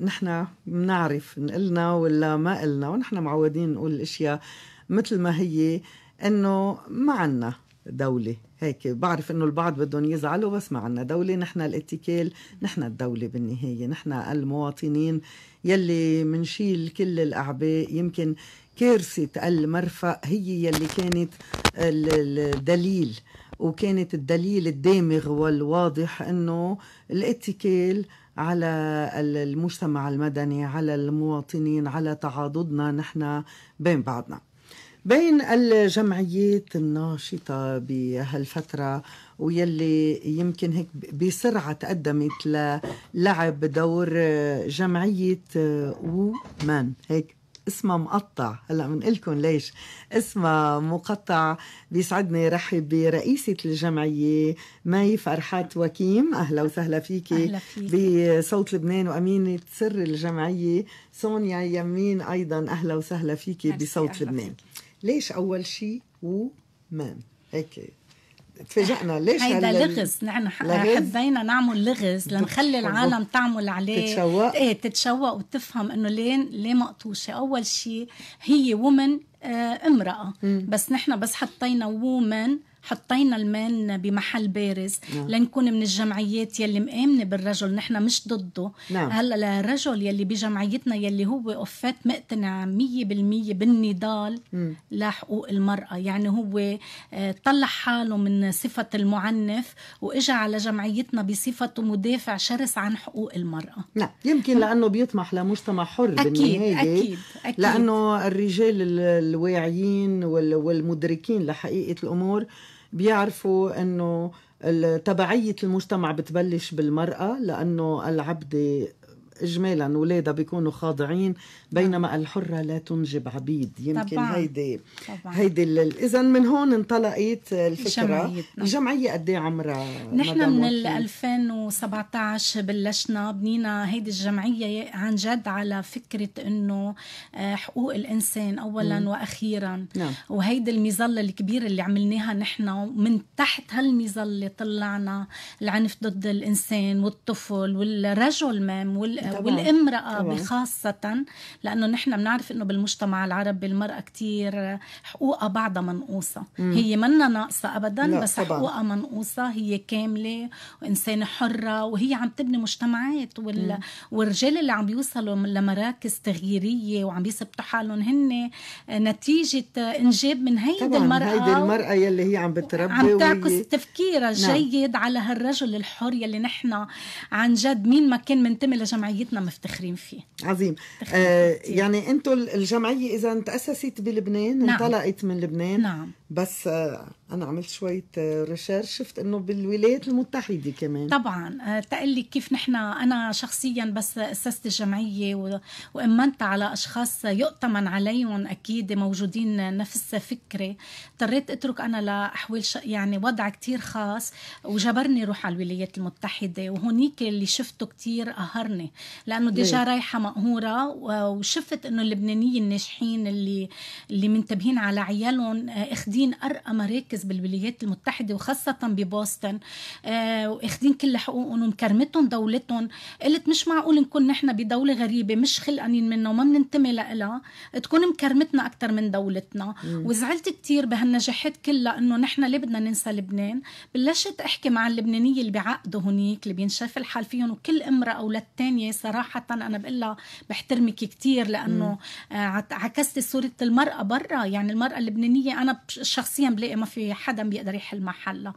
نحن بنعرف نقلنا ولا ما قلنا ونحن معودين نقول الاشياء مثل ما هي انه ما عنا دولة هيك بعرف انه البعض بدهم يزعلوا بس ما عنا دولة نحن الاتكال نحن الدولة بالنهاية نحن المواطنين يلي منشيل كل الاعباء يمكن كارثة المرفأ هي يلي كانت الدليل وكانت الدليل الدامغ والواضح انه الاتكال على المجتمع المدني على المواطنين على تعاضدنا نحن بين بعضنا بين الجمعيات الناشطة بهالفترة ويلي يمكن هيك بسرعة تقدمت للعب دور جمعية آه، ومان هيك اسمها مقطع هلا بنقول لكم ليش اسمها مقطع بيسعدني رحب برئيسة الجمعية مي فرحات وكيم أهلا وسهلا فيكي أهلا فيك. بصوت لبنان وأمينة سر الجمعية سونيا يمين أيضا أهلا وسهلا فيكي بصوت لبنان فيك. ليش أول شيء ومام هيك تفاجئنا ليش هيدا لغز نحن نعم، حبينا نعمل لغز لنخلي العالم تعمل عليه تتشوق ايه تتشوق وتفهم انه ليه ليه مقطوشه اول شيء هي وومن آه، امرأة بس نحن بس حطينا وومن حطينا المان بمحل بارز نعم. لنكون من الجمعيات يلي مآمنة بالرجل نحن مش ضده نعم. هلا الرجل يلي بجمعيتنا يلي هو قفات مقتنع 100% بالنضال لحقوق المرأة يعني هو آه، طلع حاله من صفة المعنف وإجا على جمعيتنا بصفته مدافع شرس عن حقوق المرأة نعم يمكن لأنه بيطمح لمجتمع حر أكيد بالنهاية أكيد أكيد لأنه الرجال الواعيين والمدركين لحقيقة الأمور بيعرفوا انه تبعية المجتمع بتبلش بالمرأة لأنه العبدة اجمالا اولادها بيكونوا خاضعين بينما نعم. الحره لا تنجب عبيد يمكن طبعا. هيدي طبعا. هيدي اذا من هون انطلقت الفكره الجمعيه, نعم. الجمعية قد ايه عمرها نحن من ال 2017 بلشنا بنينا هيدي الجمعيه عن جد على فكره انه آه، حقوق الانسان اولا م. واخيرا نعم. وهيدي المظله الكبيره اللي عملناها نحن ومن تحت هالمظله طلعنا العنف ضد الانسان والطفل والرجل مام وال والامرأة طبعا. بخاصة لأنه نحن بنعرف أنه بالمجتمع العربي المرأة كتير حقوقها بعضها منقوصة مم. هي منا ناقصة أبدا لا. بس طبعا. حقوقها منقوصة هي كاملة وإنسانة حرة وهي عم تبني مجتمعات وال... والرجال اللي عم بيوصلوا لمراكز تغييرية وعم بيثبتوا حالهم هن نتيجة إنجاب من هيدي المرأة هيدي المرأة يلي هي عم بتربي عم تعكس وهي... تفكيرها الجيد نعم. على هالرجل الحر يلي نحن عن جد مين ما كان منتمي لجمعية جمعيتنا مفتخرين فيه عظيم آه يعني انتم الجمعيه اذا تاسست بلبنان نعم. انطلقت من لبنان نعم بس آه، انا عملت شويه ريسيرش آه، شفت انه بالولايات المتحده كمان طبعا آه، تقلي كيف نحن انا شخصيا بس اسست الجمعيه وامنت على اشخاص يؤتمن عليهم اكيد موجودين نفس فكري اضطريت اترك انا لاحوال يعني وضع كتير خاص وجبرني روح على الولايات المتحده وهونيك اللي شفته كتير قهرني لانه ديجا إيه. رايحه مقهوره وشفت انه اللبنانيين الناجحين اللي اللي منتبهين على عيالهم اخدين واخدين ارقى مراكز بالولايات المتحده وخاصه ببوسطن واخذين آه، واخدين كل حقوقهم ومكرمتهم دولتهم قلت مش معقول نكون نحن بدوله غريبه مش خلقانين منها وما بننتمي لها تكون مكرمتنا اكثر من دولتنا مم. وزعلت كثير بهالنجاحات كلها انه نحن ليه بدنا ننسى لبنان بلشت احكي مع اللبنانيه اللي بعقده هنيك اللي بينشاف الحال فيهم وكل امراه اولاد تانية صراحه انا بقول لها بحترمك كثير لانه آه، عكست صوره المراه برا يعني المراه اللبنانيه انا شخصيا بلاقي ما في حدا بيقدر يحل محلها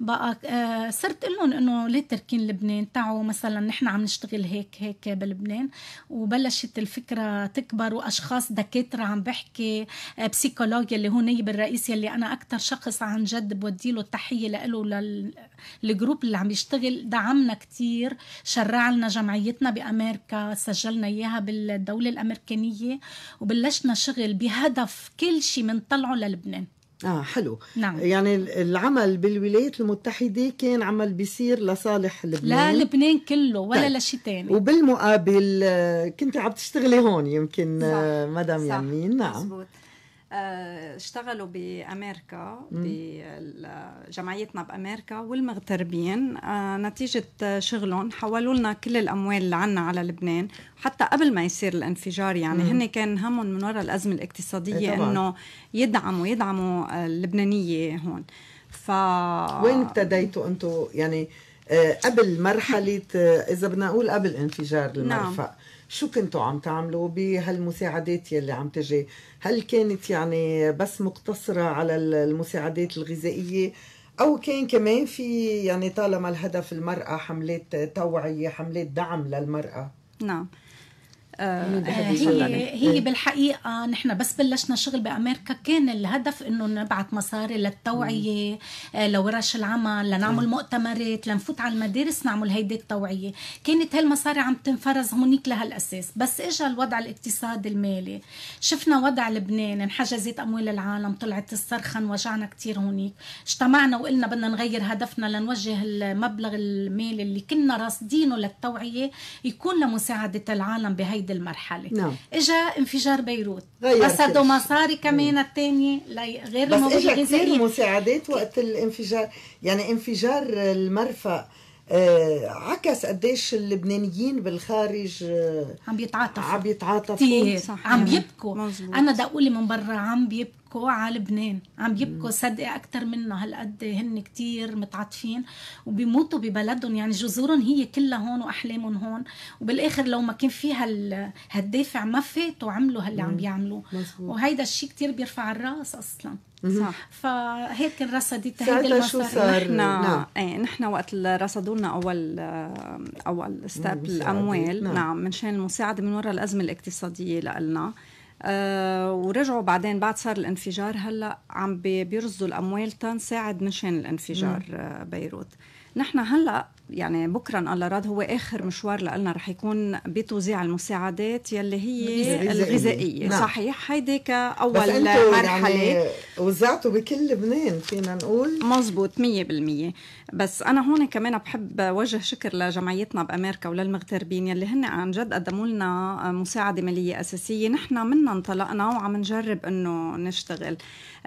بقى آه صرت قلن انه ليه تركين لبنان تعوا مثلا نحن عم نشتغل هيك هيك بلبنان وبلشت الفكره تكبر واشخاص دكاتره عم بحكي آه بسيكولوج اللي هو نايب الرئيس اللي انا اكثر شخص عن جد بودي له التحيه لإله للجروب اللي عم يشتغل دعمنا كثير شرع لنا جمعيتنا بامريكا سجلنا اياها بالدوله الامريكانيه وبلشنا شغل بهدف كل شيء بنطلعه للبنان اه حلو نعم يعني العمل بالولايات المتحده كان عمل بيصير لصالح لبنان لا لبنان كله ولا طيب. لشيء ثاني وبالمقابل آه، كنت عم تشتغلي هون يمكن آه، صح. مدام صح. يمين نعم مزبوط. آه، اشتغلوا بامريكا بجمعيتنا بامريكا والمغتربين آه، نتيجه شغلهم حولوا لنا كل الاموال اللي عنا على لبنان حتى قبل ما يصير الانفجار يعني هن كان همهم من وراء الازمه الاقتصاديه إيه، انه يدعموا يدعموا آه، اللبنانيه هون ف وين ابتديتوا انتم يعني قبل مرحله اذا بدنا نقول قبل انفجار المرفأ نعم. شو كنتوا عم تعملوا بهالمساعدات يلي عم تجي هل كانت يعني بس مقتصرة على المساعدات الغذائية او كان كمان في يعني طالما الهدف المرأة حملات توعية حملات دعم للمرأة نعم آه، آه، هي هي إيه. بالحقيقه نحن بس بلشنا شغل بامريكا كان الهدف انه نبعث مصاري للتوعيه آه، لورش العمل لنعمل مؤتمرات لنفوت على المدارس نعمل هيدي التوعيه كانت هالمصاري عم تنفرز هونيك لهالاساس بس اجى الوضع الاقتصادي المالي شفنا وضع لبنان انحجزت اموال العالم طلعت الصرخه وجعنا كثير هونيك اجتمعنا وقلنا بدنا نغير هدفنا لنوجه المبلغ المالي اللي كنا راصدينه للتوعيه يكون لمساعده العالم بهي هيدي المرحله نعم اجى انفجار بيروت قصدوا مصاري كمان نعم. الثانيه غير الغذائي بس اجى كثير مساعدات وقت الانفجار يعني انفجار المرفأ آه، عكس قديش اللبنانيين بالخارج آه، عم بيتعاطفوا عم بيتعاطفوا صح عم بيبكوا مزبوط. انا بدي اقول من برا عم بيبكوا على لبنان عم بيبكوا صدق اكثر منا هالقد هن كثير متعاطفين وبيموتوا ببلدهم يعني جذورهم هي كلها هون واحلامهم هون وبالاخر لو ما كان في هال... هالدافع ما فاتوا عملوا هاللي عم بيعملوه وهيدا الشيء كثير بيرفع الراس اصلا صح فهيك رصدت هيدي شو صار نحن نعم. ايه نحن وقت رصدوا لنا اول آه، اول ستيب الاموال نعم. نعم منشان المساعده من وراء الازمه الاقتصاديه لنا أه ورجعوا بعدين بعد صار الانفجار هلا عم بيرصدوا الاموال تنساعد مشان الانفجار مم. نعم. آه، بيروت نحن هلا يعني بكرا الله راد هو اخر مشوار لنا رح يكون بتوزيع المساعدات يلي هي الغذائيه نعم. صحيح هيدي كاول بس مرحله يعني وزعته بكل لبنان فينا نقول مزبوط 100% بس انا هون كمان بحب وجه شكر لجمعيتنا بامريكا وللمغتربين يلي هن عن جد قدموا لنا مساعده ماليه اساسيه نحن منا انطلقنا وعم نجرب انه نشتغل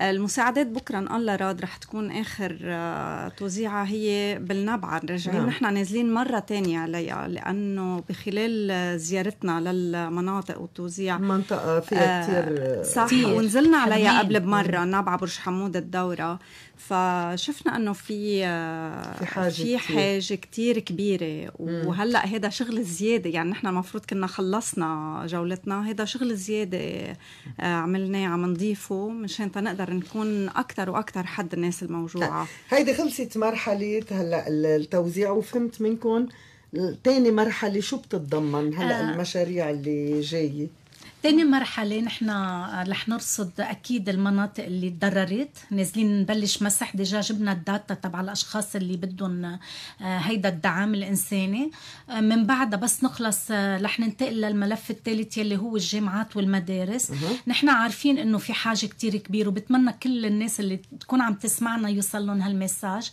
المساعدات بكرا الله راد رح تكون اخر آه، توزيعها هي بالنبعه رجعنا نعم. نحن نازلين مرة تانية عليها لأنه بخلال زيارتنا للمناطق والتوزيع منطقة فيها آه، كثير صح ونزلنا عليها قبل بمرة نابعة برج حمود الدورة فشفنا انه في في حاجه في حاجه كثير كبيره وهلا هذا شغل زياده يعني نحن المفروض كنا خلصنا جولتنا هذا شغل زياده آه، عملناه عم نضيفه مشان تنقدر نكون اكثر واكثر حد الناس الموجوعه طيب، هيدي خلصت مرحله هلا التوزيع وفهمت منكم تاني مرحله شو بتتضمن هلا آه. المشاريع اللي جايه تاني مرحلة نحن آه، رح نرصد أكيد المناطق اللي تضررت نازلين نبلش مسح ديجا جبنا الداتا تبع الأشخاص اللي بدهم آه، هيدا الدعم الإنساني آه، من بعدها بس نخلص رح ننتقل للملف الثالث يلي هو الجامعات والمدارس نحن عارفين إنه في حاجة كتير كبيرة وبتمنى كل الناس اللي تكون عم تسمعنا يوصل لهم هالمساج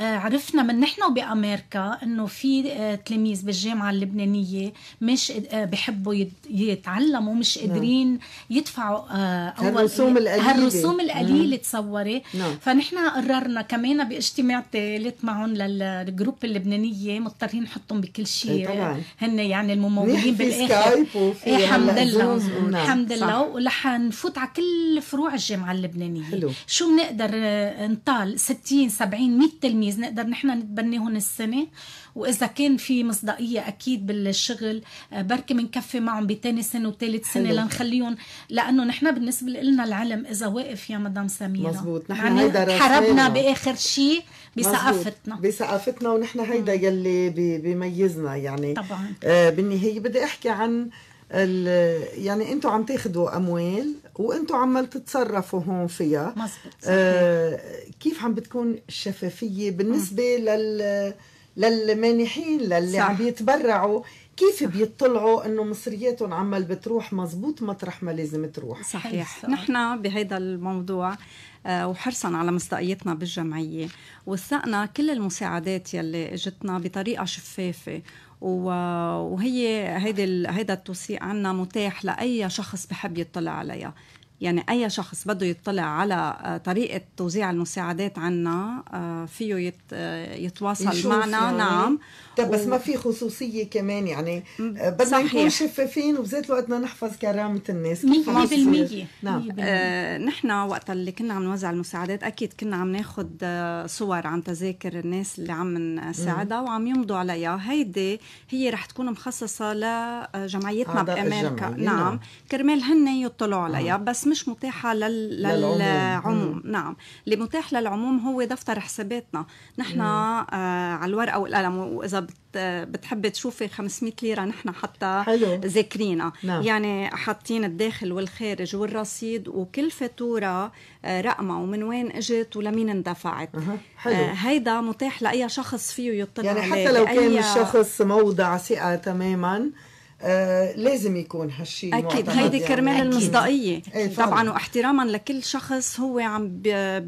عرفنا من نحن وبأمريكا إنه في تلاميذ بالجامعة اللبنانية مش بحبوا يتعلموا يتعلموا مش نعم. قادرين يدفعوا آه، اول الرسوم القليله هالرسوم نعم. القليله تصوري نعم. فنحن قررنا كمان باجتماع ثالث معهم للجروب اللبنانيه مضطرين نحطهم بكل شيء إيه، هن يعني الممولين بالاخر إيه، الحمد لله الحمد لله ورح نفوت على كل فروع الجامعه اللبنانيه حلو. شو بنقدر آه، نطال 60 70 100 تلميذ نقدر نحن نتبنيهم السنه واذا كان في مصداقيه اكيد بالشغل آه، بركي بنكفي معهم بثاني سنه وثالث سنه لنخليهم لانه نحن بالنسبه لنا العلم اذا واقف يا مدام سميره مزبوط نحن يعني هيدا حربنا باخر شيء بثقافتنا بثقافتنا ونحن هيدا يلي بيميزنا يعني طبعا آه بالنهايه بدي احكي عن يعني انتم عم تاخذوا اموال وانتم عمال تتصرفوا هون فيها مزبوط آه كيف عم بتكون الشفافيه بالنسبه م. لل للمانحين للي صح. عم يتبرعوا كيف بيطلعوا انه مصرياتهم عمال بتروح مزبوط مطرح ما لازم تروح صحيح نحن بهيدا الموضوع آه، وحرصا على مصداقيتنا بالجمعيه وثقنا كل المساعدات يلي اجتنا بطريقه شفافه وهي هيدا هيدا التوثيق عنا متاح لاي شخص بحب يطلع عليها يعني أي شخص بده يطلع على آه، طريقة توزيع المساعدات عنا آه، فيه آه، يتواصل معنا يعني. نعم طيب بس و... ما في خصوصية كمان يعني بدنا نكون شفافين وبذات الوقت بدنا نحفظ كرامة الناس 100% نعم آه نحن وقت اللي كنا عم نوزع المساعدات أكيد كنا عم ناخذ صور عن تذاكر الناس اللي عم نساعدها وعم يمضوا عليها هيدي هي رح تكون مخصصة لجمعيتنا بأمريكا نعم. نعم كرمال هن يطلعوا عليها آه. بس مش متاحه لل... للعموم مم. نعم اللي متاح للعموم هو دفتر حساباتنا نحن آه على الورقه والقلم واذا بت... بتحبي تشوفي 500 ليره نحن حتى ذاكرينها نعم. يعني حاطين الداخل والخارج والرصيد وكل فاتوره آه، رقمها ومن وين اجت ولمين اندفعت أه. حلو. هيدا متاح لاي شخص فيه يطلع يعني حتى لو كان أي... الشخص موضع ثقه تماما آه، لازم يكون هالشيء اكيد هيدي يعني. كرمال أكيد. المصداقيه أكيد. طبعا واحتراما لكل شخص هو عم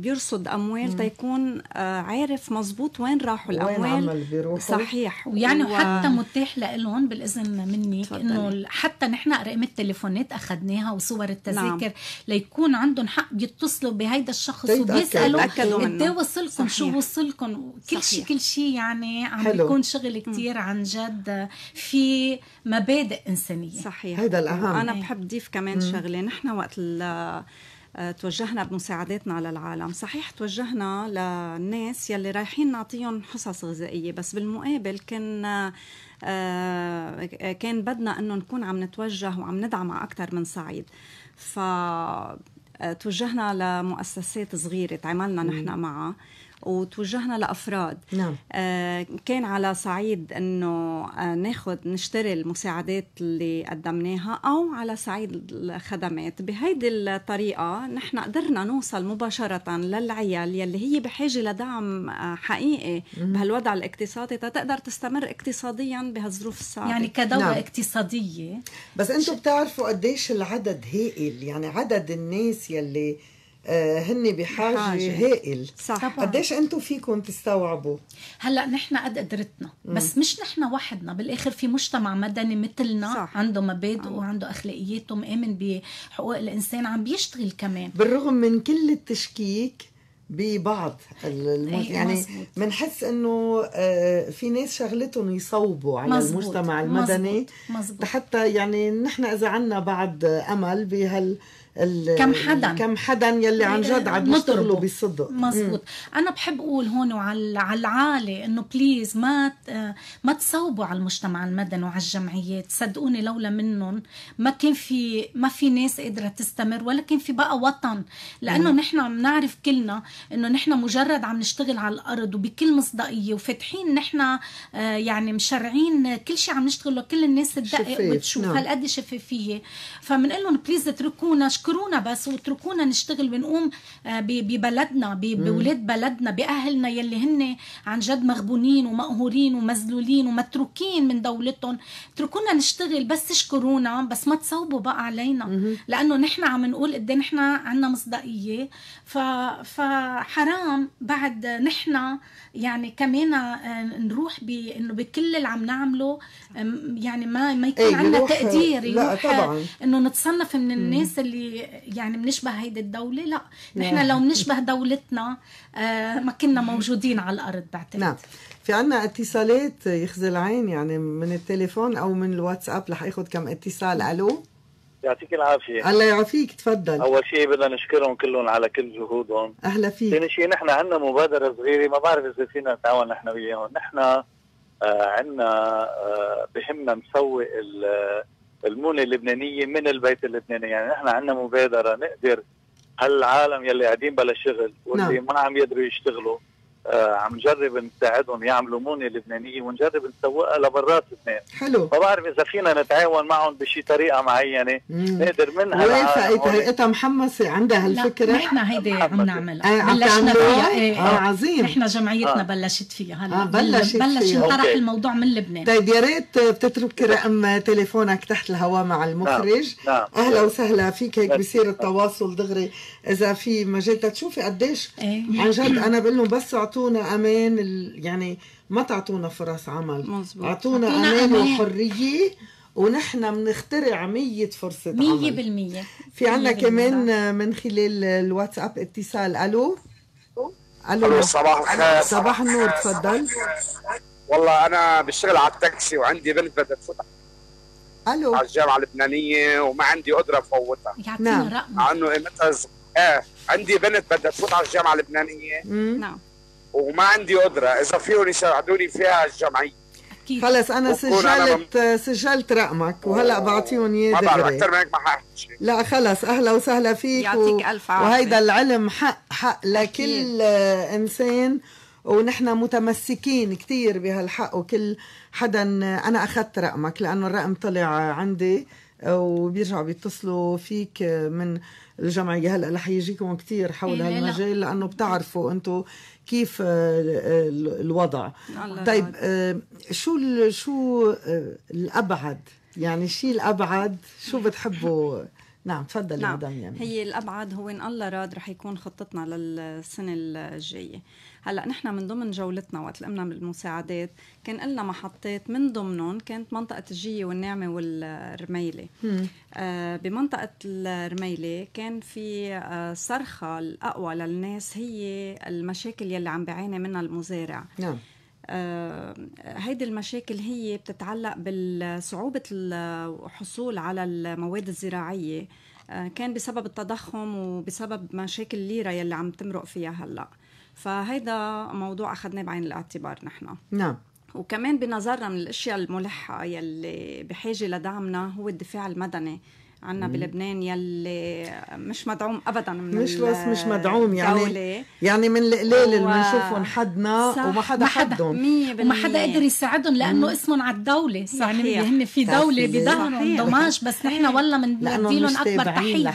بيرصد اموال تيكون آه، عارف مزبوط وين راحوا الاموال وين صحيح ويعني و... حتى متاح لهم بالاذن مني انه حتى نحن ارقام التليفونات اخذناها وصور التذاكر نعم. ليكون عندهم حق يتصلوا بهيدا الشخص وبيسالوا قد وصلكم شو وصلكم كل شيء كل شيء يعني عم بيكون شغل كثير عن جد في مبادئ هيدا إنسانية صحيح هيدا الأهم أنا بحب ضيف كمان شغلة نحن وقت آه، توجهنا بمساعداتنا على العالم صحيح توجهنا للناس يلي رايحين نعطيهم حصص غذائية بس بالمقابل كان آه، كان بدنا أنه نكون عم نتوجه وعم ندعم على أكثر من صعيد ف آه، توجهنا لمؤسسات صغيرة تعاملنا نحن معها وتوجهنا لافراد نعم. آه كان على صعيد انه آه ناخذ نشتري المساعدات اللي قدمناها او على صعيد الخدمات بهيدي الطريقه نحن قدرنا نوصل مباشره للعيال يلي هي بحاجه لدعم آه حقيقي بهالوضع الاقتصادي تقدر تستمر اقتصاديا بهالظروف الصعبه يعني كدوله نعم. اقتصاديه بس انتم بتعرفوا قديش العدد هائل يعني عدد الناس يلي آه، هن بحاجه هائل صح قديش انتم فيكم تستوعبوا هلا نحن قد قدرتنا بس مش نحن وحدنا بالاخر في مجتمع مدني مثلنا صح. عنده مبادئ آه. وعنده اخلاقياته مآمن بحقوق الانسان عم بيشتغل كمان بالرغم من كل التشكيك ببعض المز... إيه، يعني بنحس انه آه، في ناس شغلتهم يصوبوا على مزبوط. المجتمع المدني مزبوط. مزبوط. حتى يعني نحن اذا عنا بعد امل بهال كم حدا كم حدا يلي عن جد عم يشتغلوا بصدق مزبوط مم. انا بحب اقول هون وعلى العالي انه بليز ما ما تصوبوا على المجتمع المدني وعلى الجمعيات صدقوني لولا منهم ما كان في ما في ناس قادره تستمر ولا كان في بقى وطن لانه مم. نحن عم نعرف كلنا انه نحن مجرد عم نشتغل على الارض وبكل مصداقيه وفاتحين نحن آه، يعني مشرعين كل شيء عم نشتغله كل الناس تدقق وتشوف نعم. هالقد شفافيه فبنقول لهم بليز اتركونا اشكرونا بس واتركونا نشتغل ونقوم آه، ببلدنا بولاد بلدنا باهلنا يلي هن عن جد مغبونين ومقهورين ومذلولين ومتروكين من دولتهم اتركونا نشتغل بس اشكرونا بس ما تصوبوا بقى علينا لانه نحن عم نقول قد إيه نحن عندنا مصداقيه فحرام بعد نحن يعني كمان آه، نروح بانه بكل اللي عم نعمله يعني ما ما يكون إيه، عندنا تقدير يروح لا طبعا انه نتصنف من الناس اللي يعني بنشبه هيدي الدولة لا نحن نعم. لو بنشبه دولتنا آه، ما كنا موجودين على الأرض بعتقد نعم في عنا اتصالات يخزي العين يعني من التليفون أو من الواتساب رح أخذ كم اتصال ألو يعطيك العافية الله يعافيك تفضل أول شيء بدنا نشكرهم كلهم على كل جهودهم أهلا فيك ثاني شيء نحن عندنا مبادرة صغيرة ما بعرف إذا فينا نتعاون نحن وياهم نحن آه عندنا آه بهمنا نسوق المونه اللبنانيه من البيت اللبناني يعني نحن عندنا مبادره نقدر هالعالم يلي قاعدين بلا شغل واللي نعم. ما عم يقدروا يشتغلوا آه، عم نجرب نساعدهم يعملوا مونه لبنانيه ونجرب نسوقها لبرات لبنان حلو ما بعرف اذا فينا نتعاون معهم بشي طريقه معينه نقدر منها وافقت هيئتها محمسه عندها هالفكره نحن هيدي عم نعملها آه بلشنا فيها إيه، آه, آه عظيم نحن جمعيتنا آه. بلشت فيها هلا آه بلشت بلش انطرح الموضوع من لبنان طيب يا ريت بتترك نعم. رقم تليفونك تحت الهواء مع نعم. المخرج نعم. نعم. اهلا وسهلا فيك هيك نعم. بصير التواصل دغري اذا في مجال تشوفي طيب، قديش إيه. عن جد انا بقول لهم بس اعطونا امان يعني ما تعطونا فرص عمل اعطونا امان, أمان وحريه ونحن بنخترع مية فرصة مية عمل 100% بالمية. في عنا كمان من خلال الواتساب اتصال الو الو صباح الخير صباح النور تفضل والله انا بشتغل على التاكسي وعندي بنت بدها تفوت الو على الجامعه اللبنانيه وما عندي قدره فوتها يعطيني نعم. رقم مع انه قيمتها ايه عندي بنت بدها تفوت على الجامعه اللبنانيه نعم وما عندي قدره اذا فيهم يساعدوني فيها الجمعيه اكيد خلص انا سجلت أنا سجلت رقمك وهلا بعطيهم اياه ما بعرف اكثر منك ما حاحكي لا خلص اهلا وسهلا فيك يعطيك و... الف عافيه وهيدا العلم حق حق لكل انسان ونحن متمسكين كثير بهالحق وكل حدا انا اخذت رقمك لانه الرقم طلع عندي وبيرجعوا بيتصلوا فيك من الجمعيه هلا رح يجيكم كثير حول إيه، إيه، هالمجال لانه بتعرفوا انتم كيف آه، آه، الوضع طيب آه، شو شو الابعد يعني الشيء الابعد شو بتحبوا نعم تفضلي نعم. مدام يمين هي الابعد هو ان الله راد رح يكون خطتنا للسنه الجايه هلا نحن من ضمن جولتنا وقت لقمنا بالمساعدات كان لنا محطات من ضمنهم كانت منطقه الجيه والنعمه والرميله آه بمنطقه الرميله كان في آه صرخه الاقوى للناس هي المشاكل يلي عم بيعاني منها المزارع نعم آه، هيدي المشاكل هي بتتعلق بصعوبة الحصول على المواد الزراعية آه، كان بسبب التضخم وبسبب مشاكل الليرة يلي عم تمرق فيها هلأ فهيدا موضوع أخذناه بعين الاعتبار نحن نعم وكمان بنظرنا من الاشياء الملحه يلي بحاجه لدعمنا هو الدفاع المدني عنا بلبنان يلي مش مدعوم ابدا من مش بس مش مدعوم يعني دولة. يعني من القليل اللي بنشوفهم حدنا وما حدا حدهم وما حدا قدر يساعدهم لانه اسمهم على الدوله يعني صحيح. يعني هن في دوله بدهم ضماش بس نحن والله بنديلهم اكبر تحيه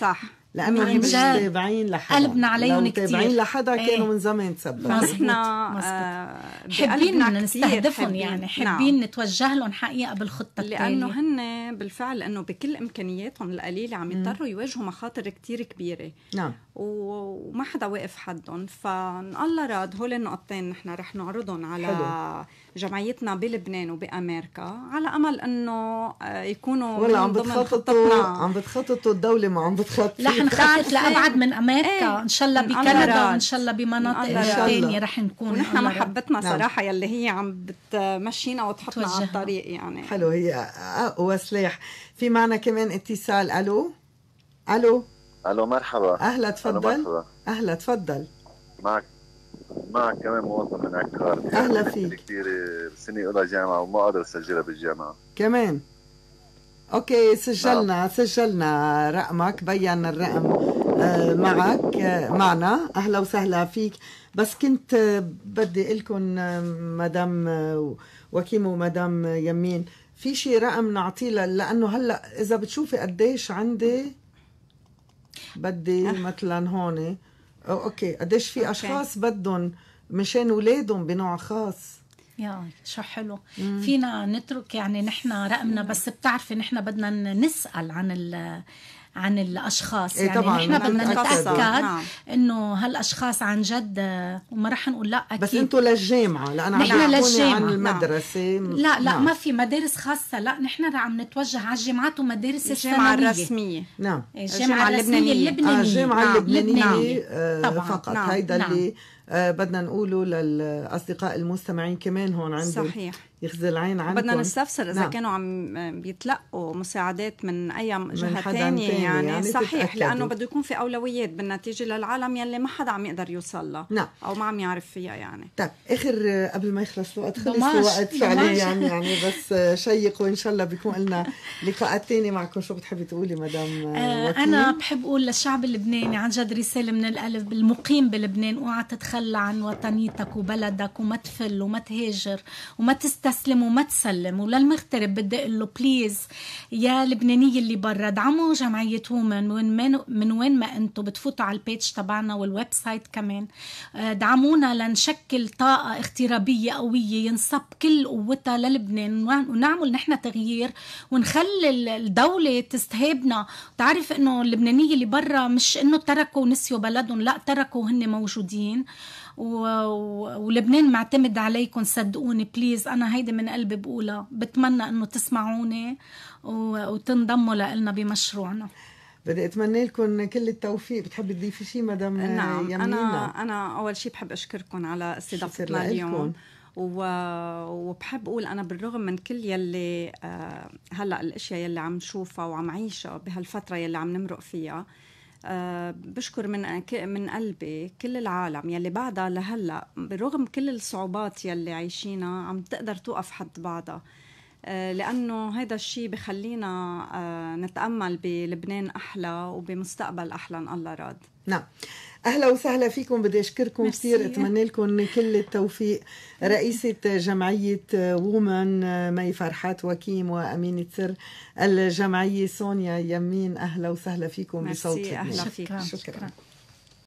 صح لانه هن مش تابعين لحدا قلبنا عليهم كثير تابعين لحدا إيه. كانوا من زمان تسببوا نحن آه، حابين نستهدفهم يعني نعم. حابين نعم. نتوجه لهم حقيقه بالخطه التالية لانه هن بالفعل انه بكل امكانياتهم القليله عم يضطروا يواجهوا مخاطر كثير كبيره نعم وما حدا واقف حدهم فان الله راد هول النقطتين نحن رح نعرضهم على حلو. جمعيتنا بلبنان وبامريكا على امل انه آه، يكونوا ولا عم بتخططوا عم بتخططوا الدوله ما عم بتخططوا رح نخطط لابعد من امريكا ايه؟ ان شاء الله بكندا ان شاء الله بمناطق ثانيه رح نكون ونحن محبتنا نعم. صراحه يلي هي عم بتمشينا وتحطنا على الطريق يعني حلو هي اقوى سلاح في معنا كمان اتصال الو الو الو مرحبا اهلا تفضل مرحبا. اهلا تفضل معك معك كمان مواطن من عكار اهلا يعني فيك كثير سنه اولى جامعه وما قادر اسجلها بالجامعه كمان اوكي سجلنا نعم. سجلنا رقمك بين الرقم آه، معك آه، معنا اهلا وسهلا فيك بس كنت آه، بدي اقول لكم مدام وكيم ومدام يمين في شي رقم نعطيه لانه هلا اذا بتشوفي قديش عندي بدي مثلا هون أو اوكي قديش في اشخاص بدهم مشان ولادهم بنوع خاص يا شو حلو مم. فينا نترك يعني نحن رقمنا بس بتعرفي نحن بدنا نسال عن عن الاشخاص إيه يعني طبعاً نحن بدنا نتاكد نعم. انه هالاشخاص عن جد وما رح نقول لا اكيد بس انتم للجامعه لانه نحن عم للجامعه عن نعم. المدرسه نعم. لا لا نعم. ما في مدارس خاصه لا نحن عم نتوجه على الجامعات ومدارس الجامعه الرسميه نعم إيه، الجامعه اللبنانيه اللبنانيه آه، الجامعه نعم. اللبنانيه آه، فقط هيدا اللي آه، بدنا نقوله للاصدقاء المستمعين كمان هون عندهم صحيح يخزي العين عنكم بدنا نستفسر اذا نعم. كانوا عم بيتلقوا مساعدات من اي جهه ثانيه يعني, يعني صحيح لانه بده يكون في اولويات بالنتيجه للعالم يلي ما حدا عم يقدر يوصل له نعم. او ما عم يعرف فيها يعني طيب اخر قبل ما يخلص الوقت خلص الوقت فعليا يعني, يعني بس شيق وان شاء الله بيكون لنا لقاءات ثانيه معكم شو بتحبي تقولي مدام آه انا بحب اقول للشعب اللبناني عن جد رساله من القلب المقيم بلبنان اوعى تتخلى عن وطنيتك وبلدك وما تفل وما تهاجر وما تستهل تستسلم وما تسلم وللمغترب بدي اقول له بليز يا لبنانيه اللي برا ادعموا جمعيه وومن من, من وين ما انتم بتفوتوا على البيج تبعنا والويب سايت كمان آه، دعمونا لنشكل طاقه اغترابيه قويه ينصب كل قوتها للبنان ونعمل نحن تغيير ونخلي الدوله تستهبنا تعرف انه اللبنانيه اللي برا مش انه تركوا ونسيوا بلدهم لا تركوا هن موجودين ولبنان معتمد عليكم صدقوني بليز انا هيدي من قلبي بقولها بتمنى انه تسمعوني وتنضموا لنا بمشروعنا بدي اتمنى لكم كل التوفيق بتحبي تضيفي شيء مدام نعم يمينة. انا انا اول شيء بحب اشكركم على استضافتنا اليوم و... وبحب اقول انا بالرغم من كل يلي آه، هلا الاشياء يلي عم نشوفها وعم عيشها بهالفتره يلي عم نمرق فيها آه، بشكر من من قلبي كل العالم يلي بعدها لهلا برغم كل الصعوبات يلي عايشينها عم تقدر توقف حد بعضها آه، لانه هذا الشيء بخلينا آه، نتامل بلبنان احلى وبمستقبل احلى ان الله راد نعم اهلا وسهلا فيكم بدي اشكركم كثير اتمنى لكم كل التوفيق رئيسة جمعية وومن مي فرحات وكيم وأمينة سر الجمعية سونيا يمين أهلا وسهلا فيكم بصوتك أهلا فيكم شكرا, شكرا.